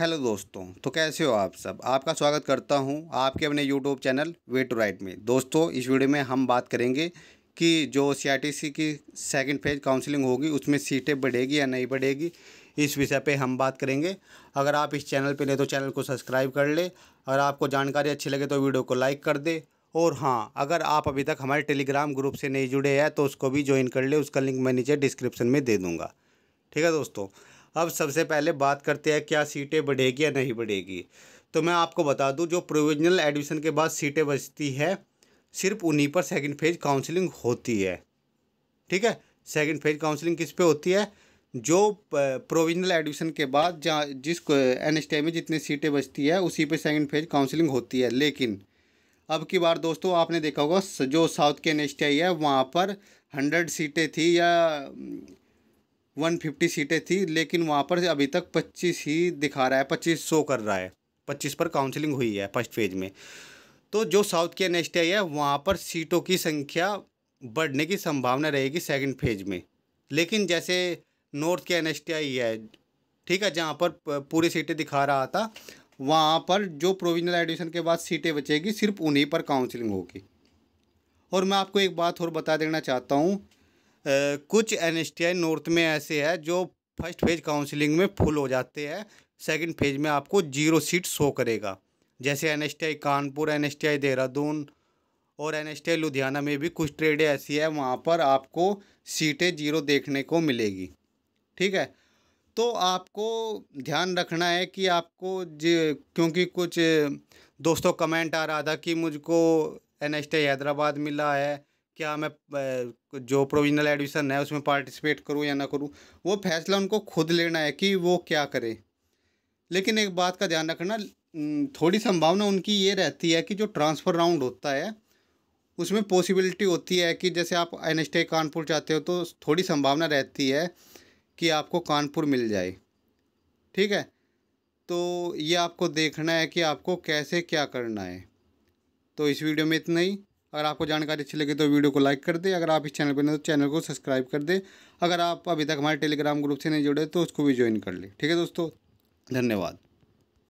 hello दोस्तों तो कैसे हो आप सब आपका स्वागत करता हूं आपके अपने YouTube channel way to right में दोस्तों इस वीडियो में हम बात करेंगे कि जो सी की सेकंड फेज काउंसलिंग होगी उसमें सीटें बढ़ेगी या नहीं बढ़ेगी इस विषय पे हम बात करेंगे अगर आप इस चैनल पे ले तो चैनल को सब्सक्राइब कर ले अगर आपको जानकारी अच्छी लगे तो वीडियो को लाइक कर दे और हाँ अगर आप अभी तक हमारे टेलीग्राम ग्रुप से नहीं जुड़े हैं तो उसको भी ज्वाइन कर ले उसका लिंक मैं नीचे डिस्क्रिप्शन में दे दूँगा ठीक है दोस्तों अब सबसे पहले बात करते हैं क्या सीटें बढ़ेगी या नहीं बढ़ेगी तो मैं आपको बता दूं जो प्रोविजनल एडमिशन के बाद सीटें बचती है सिर्फ उन्हीं पर सेकंड फेज काउंसलिंग होती है ठीक है सेकंड फेज काउंसलिंग किस पे होती है जो प्रोविजनल एडमिशन के बाद जहाँ जिस एन में जितनी सीटें बचती है उसी पे सेकेंड फेज काउंसलिंग होती है लेकिन अब की बार दोस्तों आपने देखा होगा जो साउथ के एन है वहाँ पर हंड्रेड सीटें थी या 150 सीटें थी लेकिन वहाँ पर अभी तक 25 ही दिखा रहा है 25 शो कर रहा है 25 पर काउंसलिंग हुई है फर्स्ट फेज में तो जो साउथ की एन है वहाँ पर सीटों की संख्या बढ़ने की संभावना रहेगी सेकेंड फेज में लेकिन जैसे नॉर्थ के एन है ठीक है जहाँ पर पूरी सीटें दिखा रहा था वहाँ पर जो प्रोविजनल एडमिशन के बाद सीटें बचेगी सिर्फ उन्हीं पर काउंसलिंग होगी और मैं आपको एक बात और बता देना चाहता हूँ कुछ एन नॉर्थ में ऐसे है जो फर्स्ट फेज काउंसलिंग में फुल हो जाते हैं सेकंड फेज में आपको जीरो सीट शो करेगा जैसे एन कानपुर एन देहरादून और एन लुधियाना में भी कुछ ट्रेडें ऐसी है वहाँ पर आपको सीटें जीरो देखने को मिलेगी ठीक है तो आपको ध्यान रखना है कि आपको क्योंकि कुछ दोस्तों कमेंट आ रहा था कि मुझको एन हैदराबाद मिला है क्या मैं जो प्रोविजनल एडमिशन है उसमें पार्टिसिपेट करूँ या ना करूँ वो फैसला उनको खुद लेना है कि वो क्या करें लेकिन एक बात का ध्यान रखना थोड़ी संभावना उनकी ये रहती है कि जो ट्रांसफ़र राउंड होता है उसमें पॉसिबिलिटी होती है कि जैसे आप एन कानपुर जाते हो तो थोड़ी संभावना रहती है कि आपको कानपुर मिल जाए ठीक है तो ये आपको देखना है कि आपको कैसे क्या करना है तो इस वीडियो में इतना ही अगर आपको जानकारी अच्छी लगे तो वीडियो को लाइक कर दे अगर आप इस चैनल पर नहीं तो चैनल को सब्सक्राइब कर दे अगर आप अभी तक हमारे टेलीग्राम ग्रुप से नहीं जुड़े तो उसको भी ज्वाइन कर लें ठीक है दोस्तों धन्यवाद